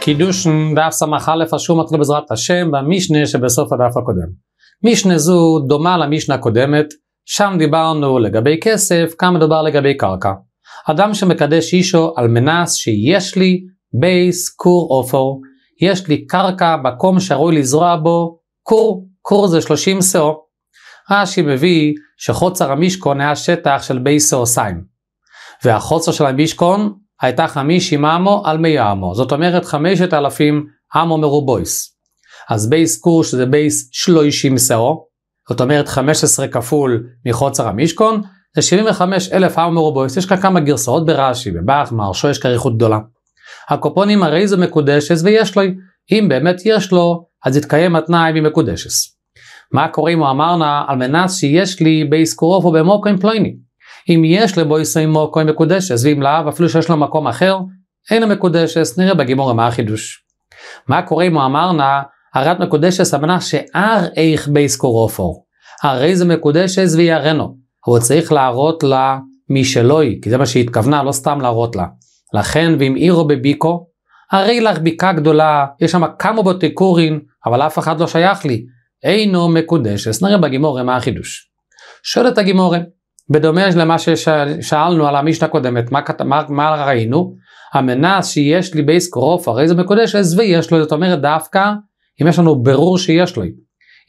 קידוש דף ס"א אשור מתחיל בעזרת השם במשנה שבסוף הדף הקודם. משנה זו דומה למשנה הקודמת, שם דיברנו לגבי כסף, כאן מדובר לגבי קרקע. אדם שמקדש אישו על מנס שיש לי בייס קור אופור, יש לי קרקע, מקום שראוי לזרוע בו, קור, קור זה 30 סאו. רש"י מביא שחוצר המשכון היה שטח של בייס סאו סיים, והחוצר של המשכון הייתה חמיש עם עמו על מי עמו, זאת אומרת חמשת אלפים עמו מרובויס. אז בייס קורש זה בייס שלוישי סאו, זאת אומרת 15 כפול מחוצר המשכון, זה 75 אלף עמו מרובויס, יש כאן כמה גרסאות ברש"י, בבאח, מהרשו יש כאריכות גדולה. הקופונים הרי זה מקודשס ויש לו, אם באמת יש לו, אז יתקיים התנאי במקודשס. מה קורה אם הוא אמרנה על מנס שיש לי בייס קורופו עם פלויני? אם יש לבויסא עמו כהן מקודשס, ואם לאו, אפילו שיש לו מקום אחר, אין המקודשס, נראה בגימורה מה החידוש. מה קורה אם הוא אמר נא, הרי את מקודשס אמנה שאר איך בייס קורופור. הרי זה מקודשס ויראנו. הוא צריך להראות לה מי שלא היא, כי זה מה שהיא התכוונה, לא סתם להראות לה. לכן, ואם עירו בביקו, הרי לך ביקה גדולה, יש שם כמה בתי קורין, אבל אף אחד לא שייך לי. אינו מקודשס, נראה בגימורי מה החידוש. שואלת הגימורי, בדומה למה ששאלנו על המשנה הקודמת, מה, מה, מה ראינו? המנס שיש לי בייס קרוף, הרי זה מקודש אז ויש לו, זאת אומרת דווקא אם יש לנו ברור שיש לו.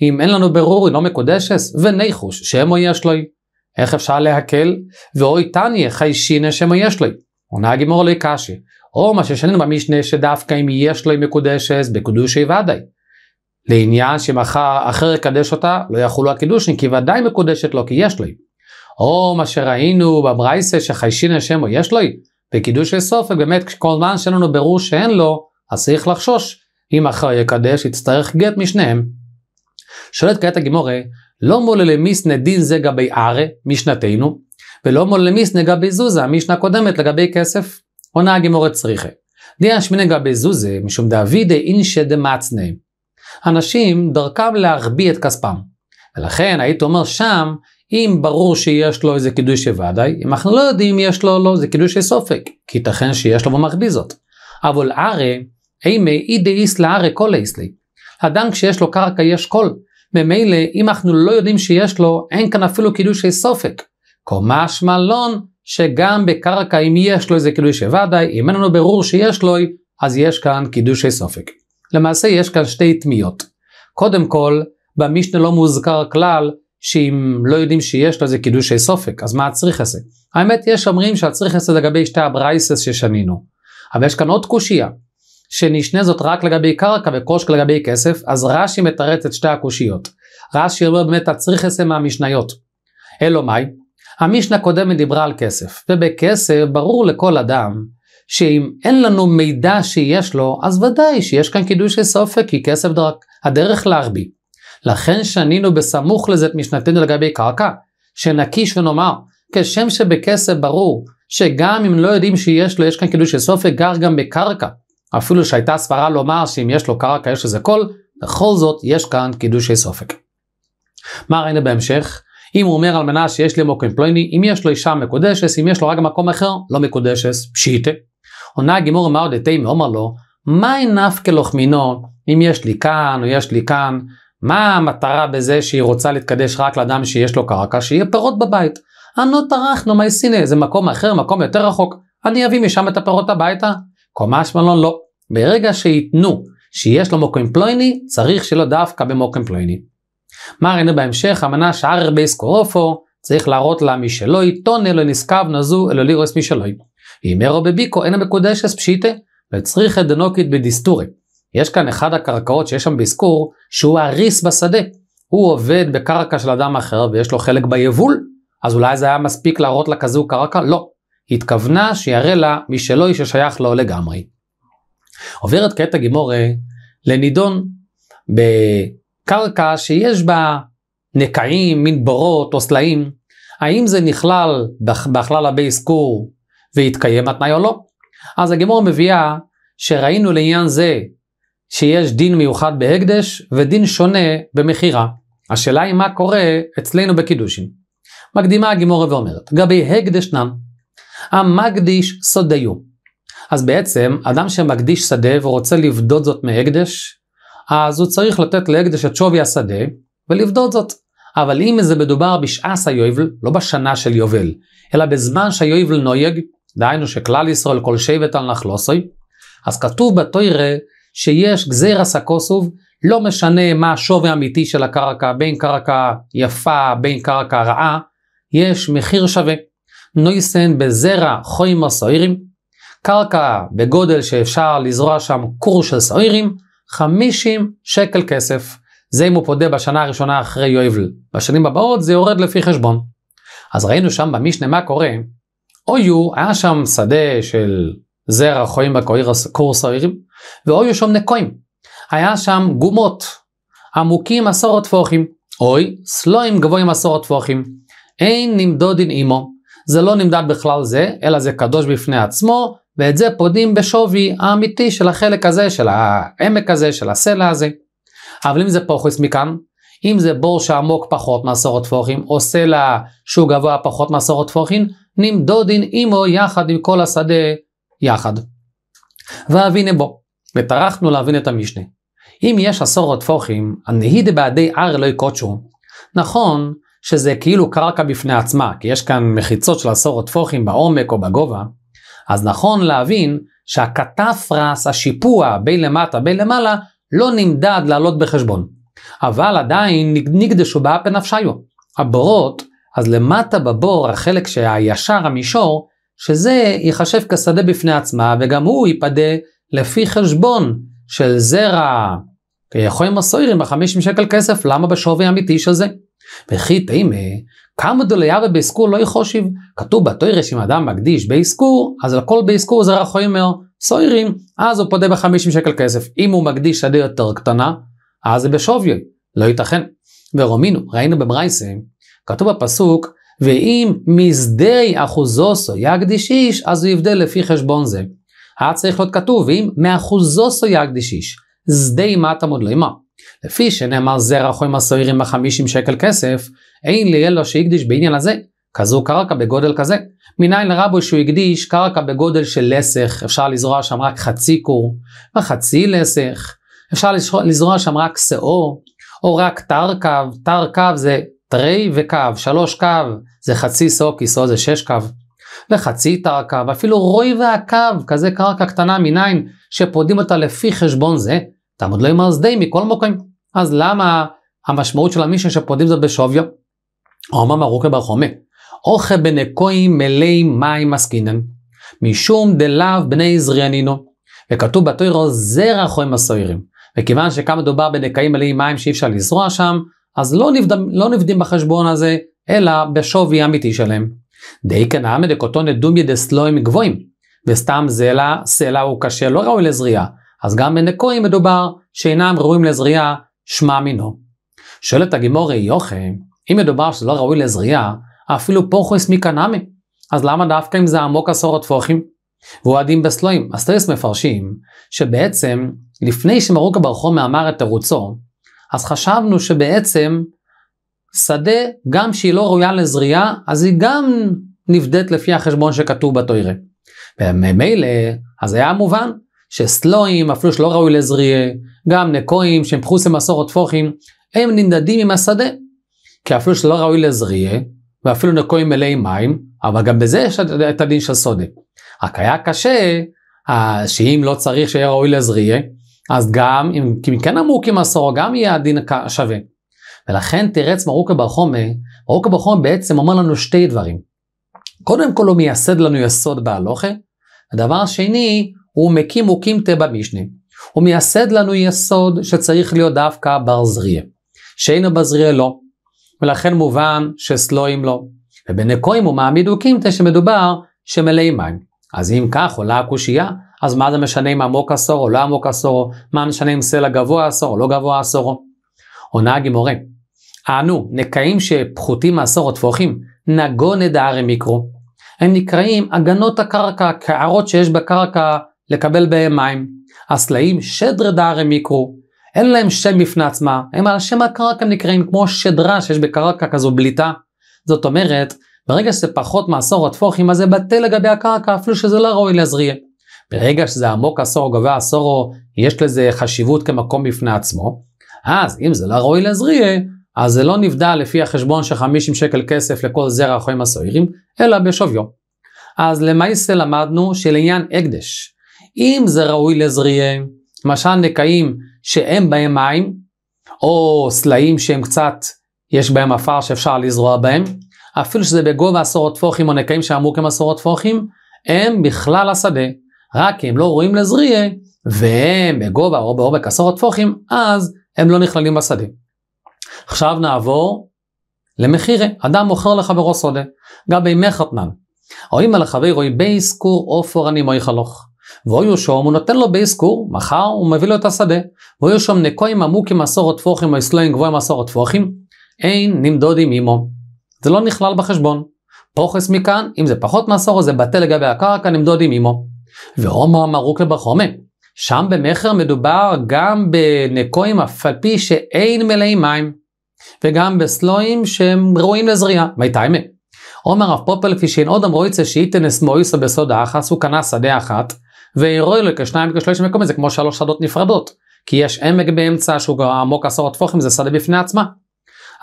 אם אין לנו ברור היא לא מקודשת, וניחוש שמו יש לו. איך אפשר להקל? ואוי תניא חיישינא שמו יש לו. עונה הגימור לי קשי. או מה ששנינו במשנה שדווקא אם יש לו מקודשס בקדושי ודאי. לעניין שמחר אחר יקדש אותה לא יחולו הקידושים כי ודאי מקודשת לו כי יש לו. או מה שראינו בברייסה שחיישין השם או יש לו היא, בקידוש סופק באמת כל זמן שאין לנו ברור שאין לו, אז צריך לחשוש אם אחר יקדש יצטרך גט משניהם. שואלת כעת הגימורה, לא מולה למיסנה דין זה גבי ארה, משנתנו, ולא מולה למיסנה גבי זוזה, המשנה הקודמת לגבי כסף. עונה הגימורה צריכה. דין השמינה גבי זוזה, משום דאבידי אינשי דמצנה. אנשים דרכם להחביא את כספם. ולכן היית אומר שם, אם ברור שיש לו איזה קידוש שוודאי, אם אנחנו לא יודעים אם יש לו או לא, זה קידוש סופק, כי ייתכן שיש לו במחביא זאת. אבל ערי, אימי אידי איסלה ערי כל איסלי. אדם כשיש לו קרקע יש קול. ממילא, אם אנחנו לא יודעים שיש לו, אין כאן אפילו קידוש קידושי סופק. קומה שמלון, שגם בקרקע אם יש לו איזה קידוש ודאי, אם אין לנו ברור שיש לו, אז יש כאן קידוש קידושי סופק. למעשה יש כאן שתי תמיות. קודם כל, במשנה לא מוזכר כלל שאם לא יודעים שיש לו זה קידושי סופק, אז מה הצריך הזה? האמת, יש אומרים שהצריך הזה לגבי שתי הברייסס ששנינו. אבל יש כאן עוד קושייה, שנשנה זאת רק לגבי קרקע וקושק לגבי כסף, אז רש"י מתרץ את שתי הקושיות. רש"י אומר באמת הצריך הזה מהמשניות. אלו מאי? המשנה הקודמת דיברה על כסף, ובכסף ברור לכל אדם שאם אין לנו מידע שיש לו, אז ודאי שיש כאן קידושי סופק, כי כסף דרך, הדרך להרביא. לכן שנינו בסמוך לזה את משנתנו לגבי קרקע, שנקיש ונאמר, כשם שבכסף ברור, שגם אם לא יודעים שיש לו, יש כאן קידוש של סופק, גר גם בקרקע. אפילו שהייתה סברה לומר שאם יש לו קרקע יש לזה קול, בכל זאת יש כאן קידוש של סופק. מה ראינו בהמשך? אם הוא אומר על מנה שיש לי מוקרים פלוני, אם יש לו אישה מקודשת, אם יש לו רק מקום אחר, לא מקודשת, פשיטה. עונה הגימור אמר דתי מאומר לו, מה אינף כלוחמינו, אם יש לי כאן או יש לי כאן, מה המטרה בזה שהיא רוצה להתקדש רק לאדם שיש לו קרקע? שיהיה פירות בבית. אנו טרחנו מי סיני, זה מקום אחר, מקום יותר רחוק. אני אביא משם את הפירות הביתה? קומה שמלון לא. ברגע שייתנו שיש לו מוקם פלויני, צריך שלא דווקא במוקם פלויני. מה ראינו בהמשך? אמנה שער בייס קורופו, צריך להראות לה משלוי, טונה אלו נשכב נזו אלו לירוס משלוי. אם אירו בביקו אינה מקודשת פשיטה, וצריך את דנוקית בדיסטורי. יש כאן אחד הקרקעות שיש שם באזכור, שהוא הריס בשדה. הוא עובד בקרקע של אדם אחר ויש לו חלק ביבול, אז אולי זה היה מספיק להראות לה כזו קרקע? לא. התכוונה שיראה לה משלו היא ששייך לו לגמרי. עוברת כעת הגימורה לנידון בקרקע שיש בה נקעים, מין בורות או סלעים, האם זה נכלל בכלל הבי אזכור והתקיים התנאי או לא? אז הגימורה מביאה שראינו לעניין זה שיש דין מיוחד בהקדש ודין שונה במכירה. השאלה היא מה קורה אצלנו בקידושין. מקדימה הגימורה ואומרת, גבי נן, המקדיש שדיו. אז בעצם, אדם שמקדיש שדה ורוצה לבדות זאת מהקדש, אז הוא צריך לתת להקדש את שווי השדה ולבדות זאת. אבל אם זה מדובר בשעס היובל, לא בשנה של יובל, אלא בזמן שהיובל נויג, דהיינו שכלל ישראל כל שבט על נחלוסי, אז כתוב בתוירה שיש גזירס הקוסוב, לא משנה מה השווי האמיתי של הקרקע, בין קרקע יפה, בין קרקע רעה, יש מחיר שווה. נויסן בזרע חוימה סוירים, קרקע בגודל שאפשר לזרוע שם קור של סוירים, 50 שקל כסף. זה אם הוא פודה בשנה הראשונה אחרי יובל. בשנים הבאות זה יורד לפי חשבון. אז ראינו שם במשנה מה קורה. אויו, היה שם שדה של זרע חויים קור סוירים, והיו שם נקויים. היה שם גומות, עמוקים עשרות פוחים אוי, סלויים גבוהים עשרות טפוחים. אין נמדודין עמו, זה לא נמדד בכלל זה, אלא זה קדוש בפני עצמו, ואת זה פודים בשווי האמיתי של החלק הזה, של העמק הזה, של הסלע הזה. אבל אם זה פוחס מכאן, אם זה בור שעמוק פחות מעשרות טפוחים, או סלע שהוא גבוה פחות מעשרות טפוחים, נמדודין עמו יחד עם כל השדה יחד. ואבינם בו. וטרחנו להבין את המשנה. אם יש עשור פוחים הנהיד בעדי ער אלוהי לא קודשו, נכון שזה כאילו קרקע בפני עצמה, כי יש כאן מחיצות של עשור טפוחים בעומק או בגובה, אז נכון להבין שהקטפרס, השיפוע בין למטה בין למעלה, לא נמדד לעלות בחשבון. אבל עדיין נקדשו באפה נפשיו. הבורות, אז למטה בבור החלק שהישר המישור, שזה ייחשב כשדה בפני עצמה וגם הוא ייפדה לפי חשבון של זרע כי יכול עם הסוירים בחמישים שקל כסף, למה בשווי האמיתי של זה? וכי תימא, כמה דוליה באזכור לא יחושיב. כתוב בתוירה שאם אדם מקדיש באזכור, אז על כל באזכור זרע אומר סוירים, אז הוא פודה בחמישים שקל כסף. אם הוא מקדיש שדה יותר קטנה, אז זה בשווי, לא ייתכן. ורומינו, ראינו במרייסה, כתוב בפסוק, ואם מזדי אחוזוסו יקדיש איש, אז הוא יבדל לפי חשבון זה. היה צריך להיות כתוב עם מאחוזו סויג דשיש, שדה שדי מטמוד לימה. לפי שנאמר זרע חוים הסוירים בחמישים שקל כסף, אין לי אלו שהקדיש בעניין הזה, כזו קרקע בגודל כזה. מניין לרבו שהוא הקדיש קרקע בגודל של לסך, אפשר לזרוע שם רק חצי קור, וחצי לסך, אפשר לזרוע שם רק שאור, או רק תר קו, תר קו זה תרי וקו, שלוש קו זה חצי שאור, כיסאו זה שש קו. וחצי תרקע, ואפילו רוי ועקב, כזה קרקע קטנה מניין, שפודים אותה לפי חשבון זה, תעמוד לו עם הרסדי מכל מקום. אז למה המשמעות של המישהו שפודים זאת בשוויו? אומר מרוקה בר חומה, אוכל בנקוי מלאי מים עסקינן, משום דלאו בני זריאנינו, וכתוב בתוירו זרע חוי מסוירים. וכיוון שכאן מדובר בנקעים מלאים מים שאי אפשר לזרוע שם, אז לא, נבדים, לא נבדים בחשבון הזה, אלא בשווי האמיתי שלהם. דייקא נעמד דקותו נדומיה דסלואים גבוהים, וסתם זלע, סלע הוא קשה לא ראוי לזריעה, אז גם בנקויים מדובר שאינם ראויים לזריעה, שמע מינו. שואלת הגימורי יוכי, אם מדובר לא ראוי לזריעה, אפילו פורחוס מקנאמי, אז למה דווקא אם זה עמוק עשור הטפוחים? ואוהדים בסלויים, אסטריס מפרשים שבעצם לפני שמרוקה ברחום אמר את תירוצו, אז חשבנו שבעצם שדה, גם שהיא לא ראויה לזריעה, אז היא גם נבדית לפי החשבון שכתוב בתוירה. וממילא, אז היה מובן שסלואים, אפילו שלא ראוי לזריעה, גם נקויים שהם פחוסי מסורת פוחים, הם נמדדים עם השדה. כי אפילו שלא ראוי לזריעה, ואפילו נקויים מלאי מים, אבל גם בזה יש את הדין של סודה. רק היה קשה, אה, שאם לא צריך שיהיה ראוי לזריעה, אז גם אם כן אמור כמסור, גם יהיה הדין שווה. ולכן תירץ מרוקה בר חומי, מרוקה בר חומי בעצם אומר לנו שתי דברים. קודם כל הוא מייסד לנו יסוד בהלוכה, הדבר השני הוא מקים וקימתא במשנה. הוא מייסד לנו יסוד שצריך להיות דווקא בר זריה. שאינו בזריה לא, ולכן מובן שסלויים לא. ובנקויים הוא מעמיד וקימתא שמדובר שמלאים מים. אז אם כך עולה הקושייה, אז מה זה משנה אם עמוק עשור או לא עמוק עשור, מה משנה אם סלע גבוה עשור או לא גבוה עשור. עונה הגימורה, אנו, נקעים שפחותים מהסורת והולכים נגון הארי מיקרו, הם נקראים הגנות הקרקע, קערות שיש בקרקע לקבל בהם מים. הסלעים שדרי דהרי מיקרו, אין להם שם בפני עצמה, הם על שם הקרקע נקראים כמו שדרה שיש בקרקע כזו בליטה. זאת אומרת, ברגע שזה פחות מעשור התפוחים הזה בטל לגבי הקרקע אפילו שזה לא ראוי להזריע. ברגע שזה עמוק עשור או עשור או יש לזה חשיבות כמקום בפני עצמו, אז אם זה לא ראוי להזריע, אז זה לא נבדל לפי החשבון של 50 שקל כסף לכל זרע החיים הסוערים, אלא בשוויו. אז למעשה למדנו שלעניין הקדש, אם זה ראוי לזריעה, למשל נקעים שאין בהם מים, או סלעים שהם קצת, יש בהם עפר שאפשר לזרוע בהם, אפילו שזה בגובה עשרות טפוחים או נקעים שאמרו כמסורות טפוחים, הם בכלל השדה, רק כי הם לא ראויים לזריעה, והם בגובה או בעומק עשרות טפוחים, אז הם לא נכללים בשדה. עכשיו נעבור למחירי, אדם מוכר לחברו סודה, גבי מחתנן. או אם על רואי בייס קור עופר אני מוי חלוך. ואוי ושום הוא נותן לו בייס קור, מחר הוא מביא לו את השדה. ואוי ושום נקויים עמוק עם מסורת פוחים או אסלואים גבוהים מסורת פוחים, אין נמדודים עמו. זה לא נכלל בחשבון. פוחס מכאן, אם זה פחות מסורת זה בטל לגבי הקרקע נמדודים עמו. והומו מרוק לבחומה. שם במכר מדובר גם בנקויים אף על פי שאין מלאים מים. וגם בסלואים שהם ראויים לזריעה. אמת. עומר רב פופל פישין אודם רויצה שאיתנס מויסה בסוד האחס, הוא קנה שדה אחת, והראו לו כשניים וכשלוש מקומים, זה כמו שלוש שדות נפרדות. כי יש עמק באמצע שהוא עמוק עשרות טפוחים, זה שדה בפני עצמה.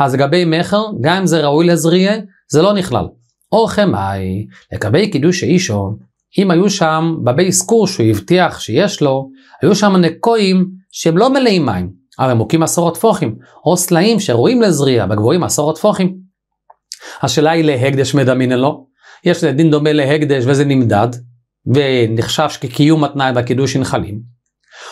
אז לגבי מכר, גם אם זה ראוי לזריעה, זה לא נכלל. או חמאי, לגבי קידוש אישו, אם היו שם בבייס קור שהוא הבטיח שיש לו, היו שם נקויים שהם לא מלאים מים, אבל הם מוכים עשרות טפוחים, או סלעים שראויים לזריע, בגבוהים עשרות טפוחים. השאלה היא להקדש מדמין לו, יש דין דומה להקדש וזה נמדד, ונחשב כקיום התנאי בקידושין חלים.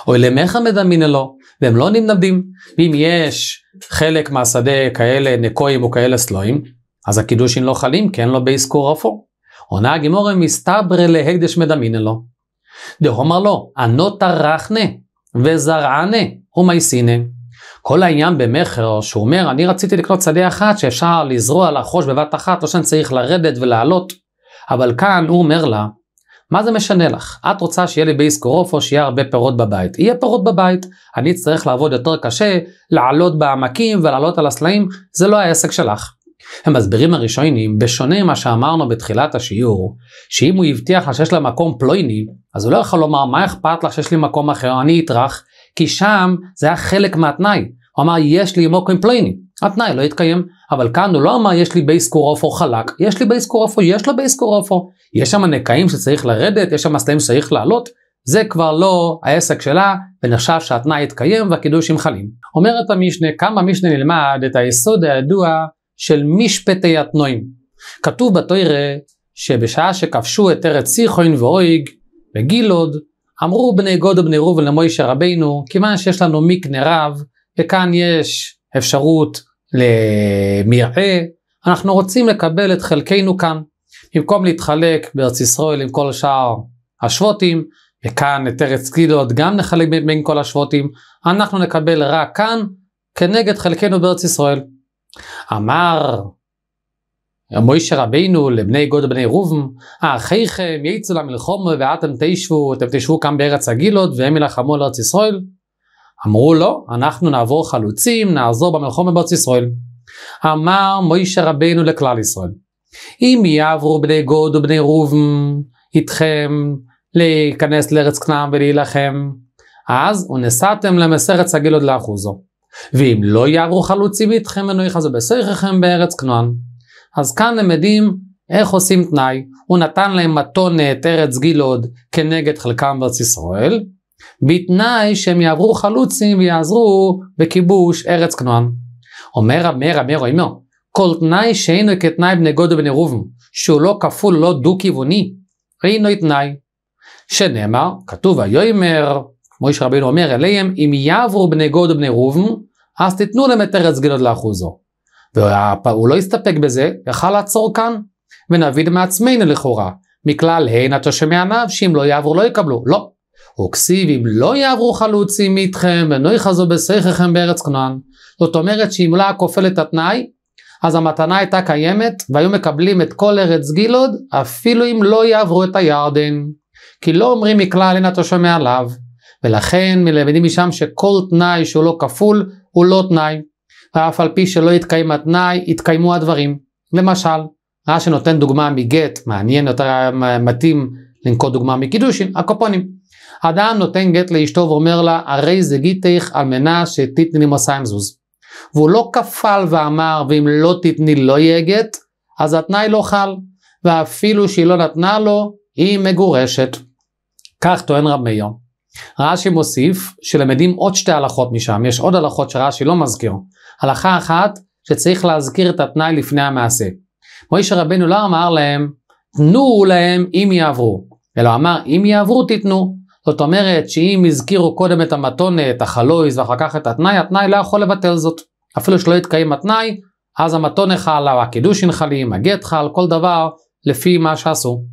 או אלימך מדמין לו, והם לא נמדדים, ואם יש חלק מהשדה כאלה נקויים או כאלה סלויים, אז הקידושין כן לא חלים, כי אין לו באזכור אפור. עונה הגימורה מסתברא להקדש מדמין לו. דהומר לו, ענות תרחנה וזרענה ומאי סיני. כל העניין במכר, שהוא אומר, אני רציתי לקנות שדה אחת שאפשר לזרוע לחרוש בבת אחת, לא שאני צריך לרדת ולעלות. אבל כאן הוא אומר לה, מה זה משנה לך? את רוצה שיהיה לי בייס קורוף או שיהיה הרבה פירות בבית. יהיה פירות בבית, אני אצטרך לעבוד יותר קשה, לעלות בעמקים ולעלות על הסלעים, זה לא העסק שלך. הם מסבירים הראשונים, בשונה ממה שאמרנו בתחילת השיעור, שאם הוא הבטיח לה שיש לה מקום פלויני, אז הוא לא יכול לומר מה אכפת לך שיש לי מקום אחר, אני אטרח, כי שם זה היה חלק מהתנאי. הוא אמר, יש לי עמו קומפלייני. התנאי לא התקיים. אבל כאן הוא לא אמר, יש לי בייס קורופו חלק. יש לי בייס קורופו, יש לו בייס קורופו. יש שם נקעים שצריך לרדת, יש שם סלעים שצריך לעלות. זה כבר לא העסק שלה, ונחשב שהתנאי התקיים והקידושים חלים. אומרת המשנה, כמה המשנה נלמד את היסוד הידוע של משפטי התנועים. כתוב בתוירה שבשעה שכבשו את ארץ סיכוין ואויג, בגילוד, אמרו בני גוד ובני ראובן למוישה רבינו, כיוון שיש לנו מקנה רב, וכאן יש אפשרות למרעה, אנחנו רוצים לקבל את חלקנו כאן. במקום להתחלק בארץ ישראל עם כל שאר השבוטים, וכאן את ארץ גילוד גם נחלק בין כל השבוטים, אנחנו נקבל רק כאן כנגד חלקנו בארץ ישראל. אמר מוישה רבינו לבני גוד ובני רובם, אחיכם יצאו למלחום ואתם תשבו, אתם תשבו כאן בארץ הגילות והם ילחמו על ארץ ישראל. אמרו לו, אנחנו נעבור חלוצים, נעזור במלחום בארץ ישראל. אמר מוישה רבינו לכלל ישראל, אם יעברו בני גוד ובני רובם איתכם להיכנס לארץ כנען ולהילחם, אז ונשאתם למסרץ הגילות לאחוזו. ואם לא יעברו חלוצים איתכם ונוי חזו בסייככם בארץ כנען. אז כאן הם למדים איך עושים תנאי. הוא נתן להם מתונת ארץ גילוד כנגד חלקם בארץ ישראל, בתנאי שהם יעברו חלוצים ויעזרו בכיבוש ארץ כנוען. אומר אמר אמר אמר, כל תנאי שאינו כתנאי בני גודל בני רובם, שהוא לא כפול, לא דו-כיווני, אינו תנאי. שנאמר, כתוב כמו איש רבינו אומר אליהם, אם יעברו בני גודל בני רובם, אז תיתנו להם את ארץ גילוד לאחוזו. והוא לא הסתפק בזה, יכל לעצור כאן, ונביד מעצמנו לכאורה, מכלל הן עד ששמע עניו, שאם לא יעברו לא יקבלו. לא. וכסיב אם לא יעברו חלוצים מאיתכם, ולא יחזו בשכרכם בארץ כנען. זאת אומרת שאם לא היה כופל את התנאי, אז המתנה הייתה קיימת, והיו מקבלים את כל ארץ גילוד, אפילו אם לא יעברו את הירדן. כי לא אומרים מכלל הן אתה שומע עליו. ולכן מלמדים משם שכל תנאי שהוא לא כפול, הוא לא תנאי. ואף על פי שלא התקיים התנאי, התקיימו הדברים. למשל, רש"י נותן דוגמה מגט, מעניין יותר מתאים לנקוט דוגמה מקידושין, הקופונים. אדם נותן גט לאשתו ואומר לה, הרי זה גיתך על מנה שתתני לי מסע עם זוז. והוא לא כפל ואמר, ואם לא תתני לא יהיה גט, אז התנאי לא חל, ואפילו שהיא לא נתנה לו, היא מגורשת. כך טוען רב מאיר. רש"י מוסיף שלמדים עוד שתי הלכות משם, יש עוד הלכות שרש"י לא מזכיר. הלכה אחת, שצריך להזכיר את התנאי לפני המעשה. מוישה רבנו לא אמר להם, תנו להם אם יעברו, אלא אמר, אם יעברו תיתנו. זאת אומרת שאם הזכירו קודם את המתונת, החלויז ואחר כך את התנאי, התנאי לא יכול לבטל זאת. אפילו שלא יתקיים התנאי, אז המתונה חל, הקידושין חלים, הגט חל, כל דבר לפי מה שעשו.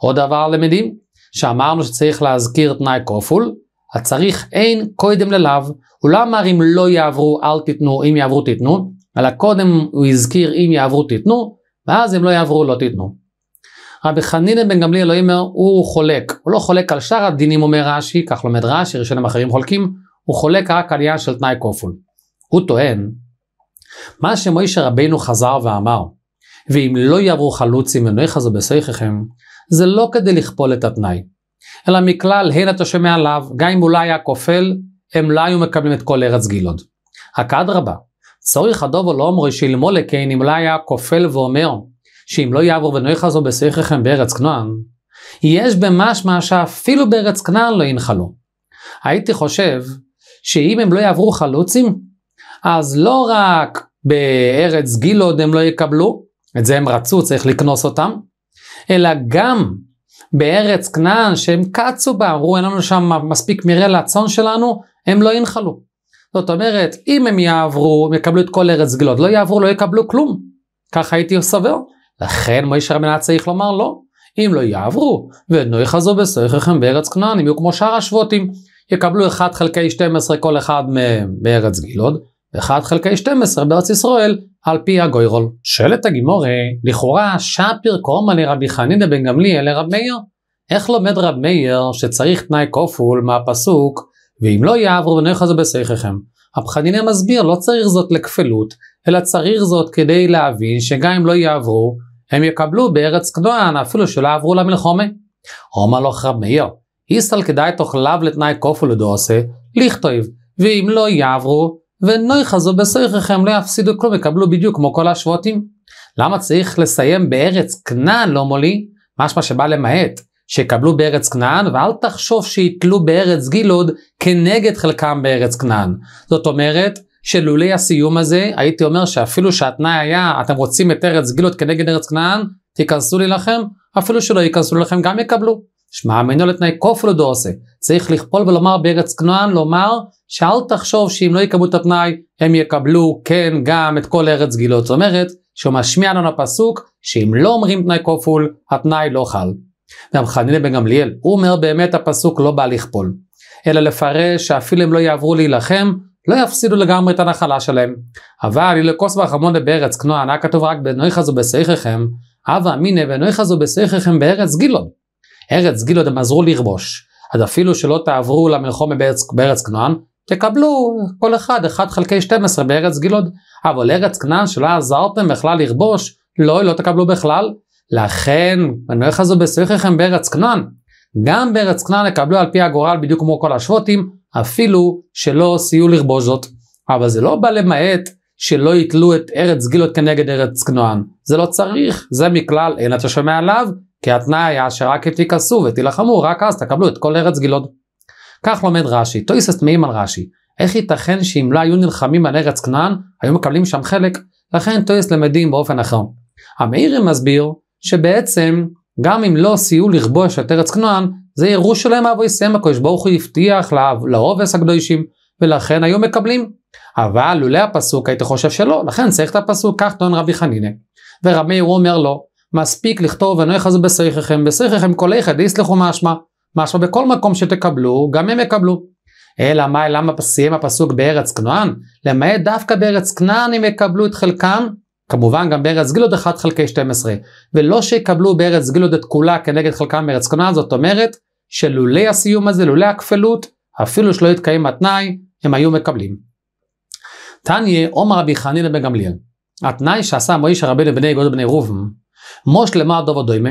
עוד דבר למדים, שאמרנו שצריך להזכיר תנאי כופול, הצריך אין קודם ללאו. הוא לא אמר אם לא יעברו אל תיתנו, אם יעברו תיתנו, אלא קודם הוא הזכיר אם יעברו תיתנו, ואז אם לא יעברו לא תיתנו. רבי חנינא בן גמליאל לא אומר, הוא חולק, הוא לא חולק על שאר הדינים אומר רש"י, כך לומד רש"י, ראשונים אחרים חולקים, הוא חולק רק על עניין של תנאי כופול. הוא טוען, מה שמוישה רבינו חזר ואמר, ואם לא יעברו חלוצים ונוי חזו בסייכיכם, זה לא כדי לכפול את התנאי. אלא מכלל הן אתה שומע עליו, גם אם אולי לא היה כופל, הם לא היו מקבלים את כל ארץ גילוד. רק אדרבה, צורך הדובו לאומרי שילמו לקיין אם לא היה כופל ואומר, שאם לא יעבור ולא חזו בשיחיכם בארץ כנען, יש במשמע שאפילו בארץ כנען לא ינחלו. הייתי חושב שאם הם לא יעברו חלוצים, אז לא רק בארץ גילוד הם לא יקבלו, את זה הם רצו, צריך לקנוס אותם, אלא גם בארץ כנען שהם קצו בה, אמרו אין לנו שם מספיק מרעה לצאן שלנו, הם לא ינחלו. זאת אומרת, אם הם יעברו, הם יקבלו את כל ארץ גלות, לא יעברו, לא יקבלו כלום. ככה הייתי סובר. לכן מוישה רבנו צריך לומר לא. אם לא יעברו, ולא יחזו בסויכיכם בארץ כנען, הם יהיו כמו שאר השבוטים, יקבלו 1 חלקי 12 כל אחד מהם בארץ גלעוד, 1 חלקי 12 בארץ ישראל על פי הגוירול. שואלת הגימורי, לכאורה שפיר קורמה לרבי חנינא בן גמליאל לרב מאיר? איך לומד רב מאיר שצריך תנאי כופול מהפסוק ואם לא יעברו ונאחזו בשיחיכם? רב חנינא מסביר לא צריך זאת לכפלות אלא צריך זאת כדי להבין שגם אם לא יעברו הם יקבלו בארץ כנוען אפילו שלא עברו למלחומה. אומר לו רב מאיר איסל כדאי תוך תאכליו לתנאי כופול לדעושה לכתוב ואם לא יעברו ולא יחזו בסויככם לא יפסידו כלום יקבלו בדיוק כמו כל השבועותים. למה צריך לסיים בארץ כנען לא מולי? משמע שבא למעט. שיקבלו בארץ כנען, ואל תחשוב שיתלו בארץ גילוד כנגד חלקם בארץ כנען. זאת אומרת, שלולי הסיום הזה, הייתי אומר שאפילו שהתנאי היה, אתם רוצים את ארץ גילוד כנגד ארץ כנען, תיכנסו להילחם, אפילו שלא ייכנסו לכם גם יקבלו. שמע מינו לתנאי כופלו דעושה. צריך לכפול ולומר בארץ כנען, לומר שאל תחשוב שאם לא יקבלו את התנאי, הם יקבלו כן גם את כל ארץ גילות. זאת אומרת, שהוא משמיע לנו הפסוק, שאם לא אומרים תנאי כופול, התנאי לא חל. גם חנינא בן גמליאל, הוא אומר באמת הפסוק לא בא לכפול, אלא לפרש שאפילו אם לא יעברו להילחם, לא יפסידו לגמרי את הנחלה שלהם. אבל כוס ברחמונה בארץ כנוען, היה כתוב רק בנוי חזו בשיחיכם, הווה אמיניה בנוי חזו בשיחיכם בארץ גילון. ארץ גילון הם עזרו לרבוש, אז אפילו שלא תעברו למלחום בארץ, בארץ כנוען, תקבלו כל אחד 1 חלקי 12 בארץ גילוד, אבל ארץ כנען שלא עזרתם בכלל לרבוש, לא, לא תקבלו בכלל. לכן, אני אומר לך זו בסביככם בארץ כנען. גם בארץ כנען יקבלו על פי הגורל בדיוק כמו כל השבוטים, אפילו שלא סייעו לרבוש זאת. אבל זה לא בא למעט שלא יתלו את ארץ גילוד כנגד ארץ כנוען. זה לא צריך, זה מכלל אין אתה שומע עליו, כי התנאי היה שרק אם תיכעסו ותילחמו, רק אז תקבלו את כל ארץ גילוד. כך לומד רש"י, תויסס תמהים על רש"י, איך ייתכן שאם לא היו נלחמים על ארץ כנען, היו מקבלים שם חלק? לכן טויס למדים באופן אחר. המאירי מסביר שבעצם גם אם לא סייעו לכבוש את ארץ כנען, זה ירוש שלהם אבוי אבויסם, הקדוש ברוך הוא הבטיח לעובס הקדושים, ולכן היו מקבלים. אבל לולא הפסוק היית חושב שלא, לכן צריך את הפסוק, כך טוען רבי חנינא. ורבי מאיר אומר לו, מספיק לכתוב ונוח הזה בשריככם, בשריככם כל איכא דיסלחו מאשמה. משמע בכל מקום שתקבלו, גם הם יקבלו. אלא מה, למה סיים הפסוק בארץ כנען? למעט דווקא בארץ כנען הם יקבלו את חלקם, כמובן גם בארץ גילוד 1 חלקי 12, ולא שיקבלו בארץ גילוד את כולה כנגד חלקם בארץ כנען, זאת אומרת שלולי הסיום הזה, לולי הכפלות, אפילו שלא יתקיים התנאי, הם היו מקבלים. תניא, עומר רבי חנינא בן גמליאל, התנאי שעשה מוישה רבנו בני גודל בני רובם, מוש למה דוב הדוימה,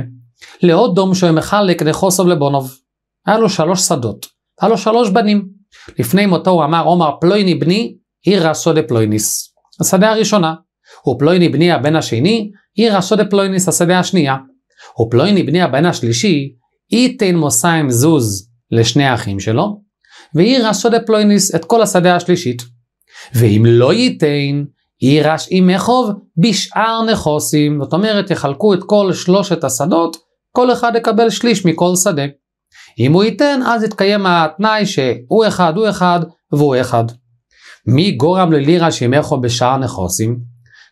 לעוד דום שהוא מחלק נכוסוב לבונוב. היה לו שלוש שדות, היה לו שלוש בנים. לפני מותו הוא אמר, עומר פלויני בני, עיר עשו דפלויניס. השדה הראשונה. ופלויני בני הבן השני, עיר עשו דפלויניס, השדה השנייה. ופלויני בני הבן השלישי, איתן מוסיים זוז לשני האחים שלו, ויירש שודה פלויניס את כל השדה השלישית. ואם לא ייתן, יירש עם מחוב בשאר נכוסים, זאת אומרת יחלקו את כל שלושת השדות, כל אחד יקבל שליש מכל שדה. אם הוא ייתן, אז יתקיים התנאי שהוא אחד, הוא אחד והוא אחד. מי גורם ללירה שימכו בשער נכוסים?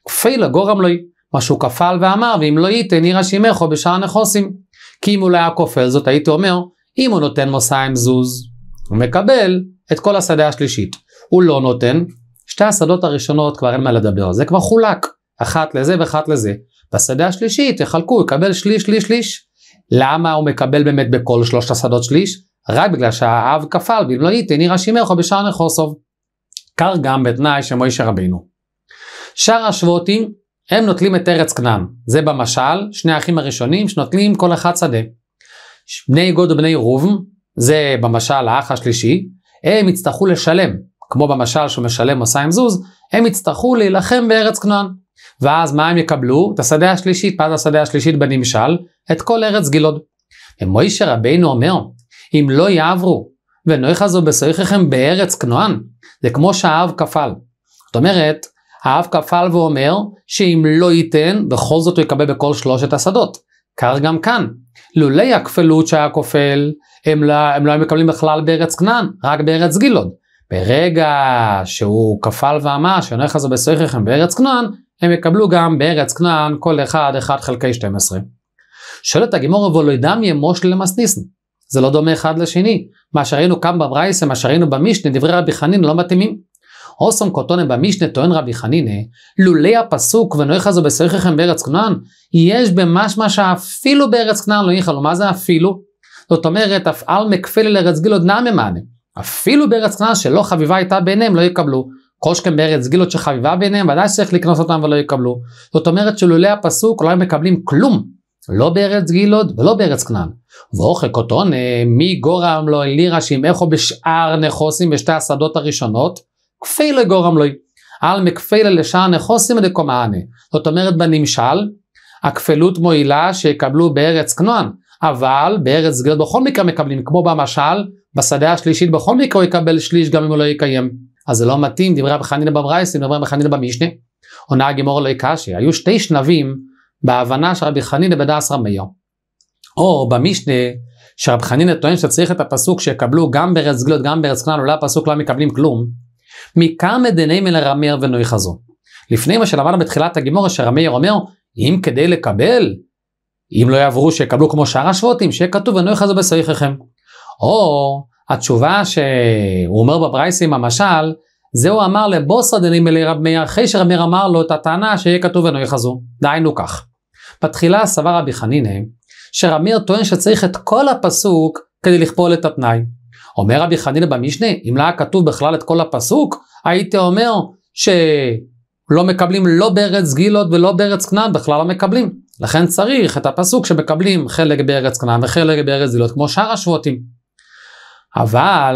כפי גורם לו, מה שהוא כפל ואמר, ואם לא ייתן לירה שימכו בשער נכוסים. כי אם הוא לא היה כופל זאת, הייתי אומר, אם הוא נותן מוסיים זוז, הוא מקבל את כל השדה השלישית. הוא לא נותן, שתי השדות הראשונות כבר אין מה לדבר, זה כבר חולק, אחת לזה ואחת לזה. בשדה השלישית יחלקו, יקבל שליש, שליש, שליש. למה הוא מקבל באמת בכל שלושת השדות שליש? רק בגלל שהאב כפל במלואית לא הנירה שימרכו בשער נחוסוב. כך גם בתנאי של מוישה רבינו. שאר השבותים, הם נוטלים את ארץ כנען. זה במשל, שני האחים הראשונים שנוטלים כל אחד שדה. בני גוד ובני רובם, זה במשל האח השלישי, הם יצטרכו לשלם, כמו במשל שהוא משלם עושה עם זוז, הם יצטרכו להילחם בארץ כנען. ואז מה הם יקבלו? את השדה השלישית, מה השדה השלישית בנמשל? את כל ארץ גלעוד. ומוישה רבינו אומר, אם לא יעברו ונויחזו בסויכיכם בארץ כנוען, זה כמו שהאב כפל. זאת אומרת, האב כפל ואומר שאם לא ייתן, בכל זאת הוא יקבל בכל שלושת השדות. כך גם כאן. לולי הכפלות שהיה כופל, הם לא, הם לא היו מקבלים בכלל בארץ כנען, רק בארץ גילון. ברגע שהוא כפל ואמר שנויחזו בסויכיכם בארץ כנען, הם יקבלו גם בארץ כנען כל אחד 1 חלקי 12. שואלת הגימור וולוידמיה מושל למסניסן. זה לא דומה אחד לשני. מה שראינו כאן בברייסה, מה שראינו במשנה, דברי רבי חנין לא מתאימים. אוסם קוטונה במשנה טוען רבי חנינא, לולי הפסוק ונויך זו בשריככם בארץ כנען, יש במשמע שאפילו בארץ כנען לא ייחלו. מה זה אפילו? זאת אומרת, אף על מקפל לארץ גילוד נעממנה. אפילו בארץ כנען שלא חביבה הייתה ביניהם לא יקבלו. חושכם בארץ גילות שחביבה ביניהם, ודאי שצריך לקנוס אותם ולא יקבלו. זאת אומרת שלולא הפסוק לא היו מקבלים כלום, לא בארץ גילות ולא בארץ כנען. ואוכל קוטון אה, מי גורם לו לירשים איכו בשאר נכוסים בשתי השדות הראשונות, כפי לגורם לו. על מכפלה לשאר נכוסים דקומענה. זאת אומרת בנמשל, הכפלות מועילה שיקבלו בארץ כנוען, אבל בארץ גילות בכל מקרה מקבלים, כמו במשל, בשדה השלישית בכל מקרה הוא יקבל שליש גם אם הוא לא יקיים. אז זה לא מתאים, דברי רבי חנינא בברייסים, דברי רבי חנינא במשנה. עונה הגמור לא קשי, היו שתי שנבים בהבנה של רבי חנינא בדעס רמיו. או במשנה, שרבי חנינא טוען שצריך את הפסוק שיקבלו גם בארץ גלות, גם בארץ כנען, אולי הפסוק לא מקבלים כלום. מכמה דנימי ונוי חזו. לפני מה שלמדנו בתחילת הגימורה, שרמייר אומר, אם כדי לקבל, אם לא יעברו שיקבלו כמו שאר השבותים, שיהיה כתוב ונוי חזו בסייכיכם. או התשובה שהוא אומר בברייסים המשל, זה הוא אמר לבוסא אלי רב מאיר, אחרי שרב מאיר אמר לו את הטענה שיהיה כתוב ונוי חזו. דהיינו כך. בתחילה סבר רבי חנינא, שרב מאיר טוען שצריך את כל הפסוק כדי לכפול את התנאי. אומר רבי חנינא במשנה, אם לא היה כתוב בכלל את כל הפסוק, הייתי אומר שלא מקבלים לא בארץ גילות ולא בארץ כנען, בכלל לא מקבלים. לכן צריך את הפסוק שמקבלים חלק בארץ כנען וחלק בארץ גילות, כמו שאר השבועותים. אבל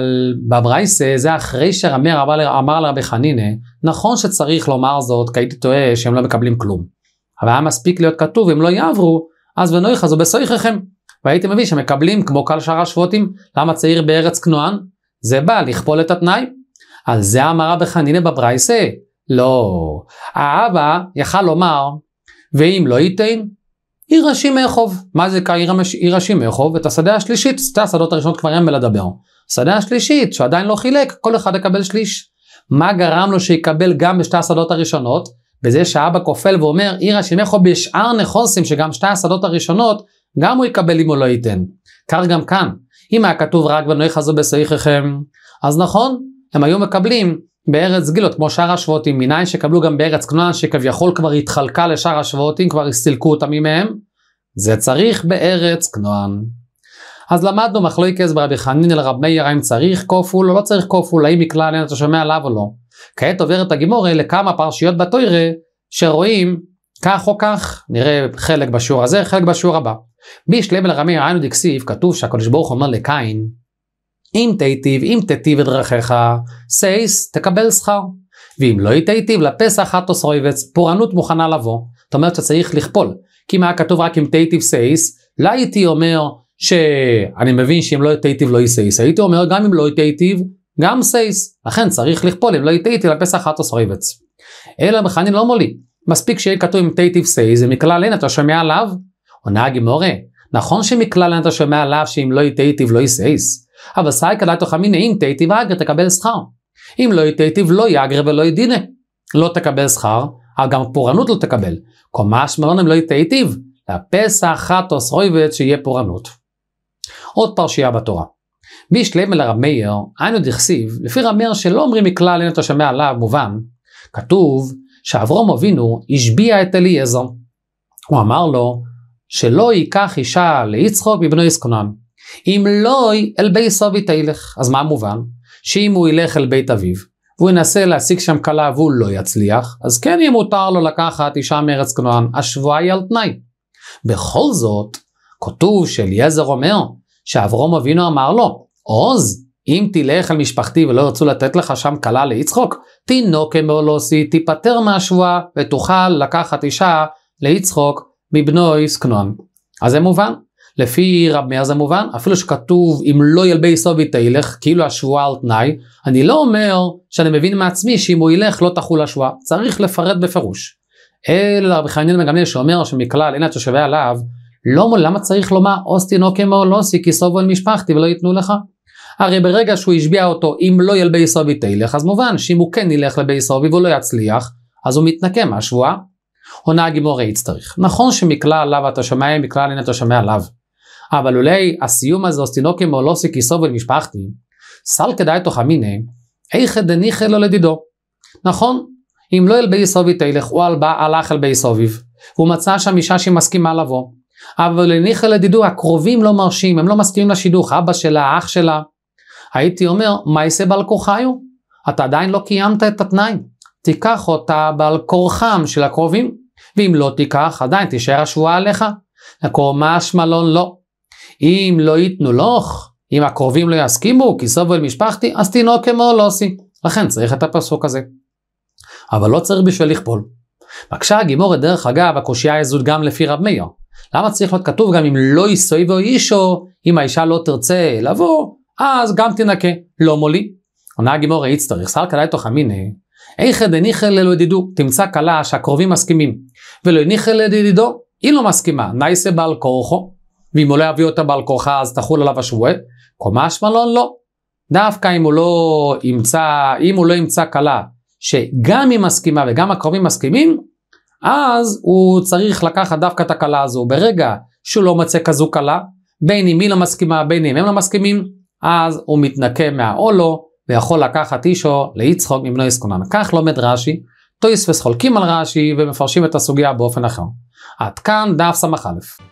בברייסה זה אחרי שרמר אמר, אמר לרבי חנינא, נכון שצריך לומר זאת, כי הייתי טועה שהם לא מקבלים כלום. אבל היה מספיק להיות כתוב, אם לא יעברו, אז ונויך זו בסויכיכם. והייתי מבין שמקבלים כמו כל שאר השבותים, למה צעיר בארץ כנוען? זה בא לכפול את התנאי. על זה אמר רבי חנינא בברייסה? לא. האבא יכל לומר, ואם לא ייתן, עיר ראשי מאחוב. מה זה כעיר ראשי מאחוב? את השדה השלישית, שתי השדות הראשונות כבר אין מלדבר. שדה השלישית, שהוא עדיין לא חילק, כל אחד יקבל שליש. מה גרם לו שיקבל גם בשתי השדות הראשונות? בזה שהאבא כופל ואומר, עירא שימכו בשאר נכוסים, שגם שתי השדות הראשונות, גם הוא יקבל אם הוא לא ייתן. כך גם כאן, אם היה כתוב רק בנוי חזו בשאיכיכם, אז נכון, הם היו מקבלים בארץ גילות, כמו שאר השבועותים, מניין שקבלו גם בארץ כנען, שכביכול כבר התחלקה לשאר השבועותים, כבר הסתלקו אותם ממהם, זה צריך בארץ כנען. אז למדנו מחלוקס ברבי חנין אל רב מאיר האם צריך כופול או לא צריך כופול, האם מכלל אין אתה שומע עליו או לא. כעת עוברת הגימורה לכמה פרשיות בתוירה שרואים כך או כך, נראה חלק בשיעור הזה, חלק בשיעור הבא. בישלם אל רמי ראינו דקסיב, כתוב שהקדוש ברוך אומר לקין, אם תיטיב, אם תיטיב את דרכיך, סייס, תקבל שכר. ואם לא תיטיב, לפסח אטוס רויבץ, פורענות מוכנה לבוא. זאת אומרת שצריך לכפול. כי אם היה כתוב רק אם תיטיב סייס, לא הייתי אומר שאני מבין שאם לא תיטיב לא יהיה הייתי אומר גם אם לא תיטיב גם סייס. לכן צריך לכפול אם לא תיטיב לפסח חטוס ריבץ. אלא מכנין לא מולי. מספיק שיהיה כתוב עם תיטיב סייס ומכלל אין אתה שומע עליו. עונה הגימורה נכון שמכלל אין אתה שומע עליו שאם לא תיטיב לא יהיה סייס. אבל סייקא דתוך אמינא אם תיטיב אגר תקבל שכר. אם לא תיטיב לא יאגר ולא ידינה. לא תקבל שכר, אבל גם פורענות לא תקבל. שמרון אם לא תיטיב. לפסח חטוס רויבץ שיהיה פורענות. עוד פרשייה בתורה. בישלם אל הרב מאיר, היינו דכסיב, לפי רב מאיר שלא אומרים מכלל אין אתה שומע עליו מובן, כתוב שאברום אבינו השביע את אליעזר. הוא אמר לו, שלא ייקח אישה ליצחוק מבנו יסקונן. אם לא אל בית סובי תלך, אז מה המובן? שאם הוא ילך אל בית אביו, והוא ינסה להשיג שם כלה והוא לא יצליח, אז כן יהיה מותר לו לקחת אישה מארץ כנוען, השבועה היא על תנאי. בכל זאת, כתוב שאליעזר אומר שאברום אבינו אמר לו, עוז, אם תלך על משפחתי ולא ירצו לתת לך שם כלה ליצחוק, תינוק אמולוסי, תיפטר מהשבועה ותוכל לקחת אישה ליצחוק מבנו איסקנון. אז זה מובן. לפי רב מאיר זה מובן, אפילו שכתוב אם לא ילבי סובי תלך, כאילו השבועה על תנאי, אני לא אומר שאני מבין מעצמי שאם הוא ילך לא תחול השבועה, צריך לפרט בפירוש. אלא רבי חנין מגמליאל שאומר שמכלל אין את התושבי עליו לא, למה צריך לומר אוסטין או כמו לוסי כי סובו אל משפחתי ולא ייתנו לך? הרי ברגע שהוא השביע אותו אם לא יהיה לבי סובי תלך אז מובן שאם הוא כן ילך לבי סובי והוא לא יצליח אז הוא מתנקה מהשבועה. עונה הגימורה יצטרך. נכון שמכלל עליו אתה שומע אם מכלל אין אתה שומע עליו. אבל אולי הסיום הזה אוסטינו כמו לוסי כי סובו אל משפחתי סל כדאי תוך אמיניה איכא דניחא לו לדידו. נכון אם לא אל בי סובי תלך הוא הלך אל בי סוביב. והוא מצא שם אישה שהיא מסכימה לבוא. אבל לניחא לדידו, הקרובים לא מרשים, הם לא מסכימים לשידוך, אבא שלה, אח שלה. הייתי אומר, מה יעשה בעל כורחיו? אתה עדיין לא קיימת את התנאי. תיקח אותה בעל כורחם של הקרובים, ואם לא תיקח, עדיין תישאר השבועה עליך. הקורמה שמלון לא, לא. אם לא ייתנו לוך, אם הקרובים לא יסכימו, כי סובו אל משפחתי, אז תינוק כמו לא עושי. לכן צריך את הפסוק הזה. אבל לא צריך בשביל לכפול. בבקשה הגימורת דרך אגב, הקושייה הזאת גם לפי רב מאיר. למה צריך להיות כתוב גם אם לא יישואי ואו אישו, אם האישה לא תרצה לבוא, אז גם תנקה, לא מולי. עונה הגימור איצטריך, שר כלה תוך אמיניה, איכא דניחא ללא ידידו, תמצא כלה שהקרובים מסכימים, ולא יניחא לידידו, היא לא מסכימה, נייסה בעל כורחו, ואם הוא לא יביא אותה בעל כורחה אז תחול עליו השבועה, קומה שמלון לא. דווקא אם הוא לא ימצא, אם הוא לא ימצא כלה, שגם היא מסכימה וגם הקרובים מסכימים, אז הוא צריך לקחת דווקא את הכלה הזו. ברגע שהוא לא מוצא כזו כלה, בין אם היא לא מסכימה, בין אם הם לא מסכימים, אז הוא מתנקה מהאולו, ויכול לקחת אישו ליצחוק מבנו לא יסקונן. כך לומד רש"י, טויספס חולקים על רש"י ומפרשים את הסוגיה באופן אחר. עד כאן דף ס"א.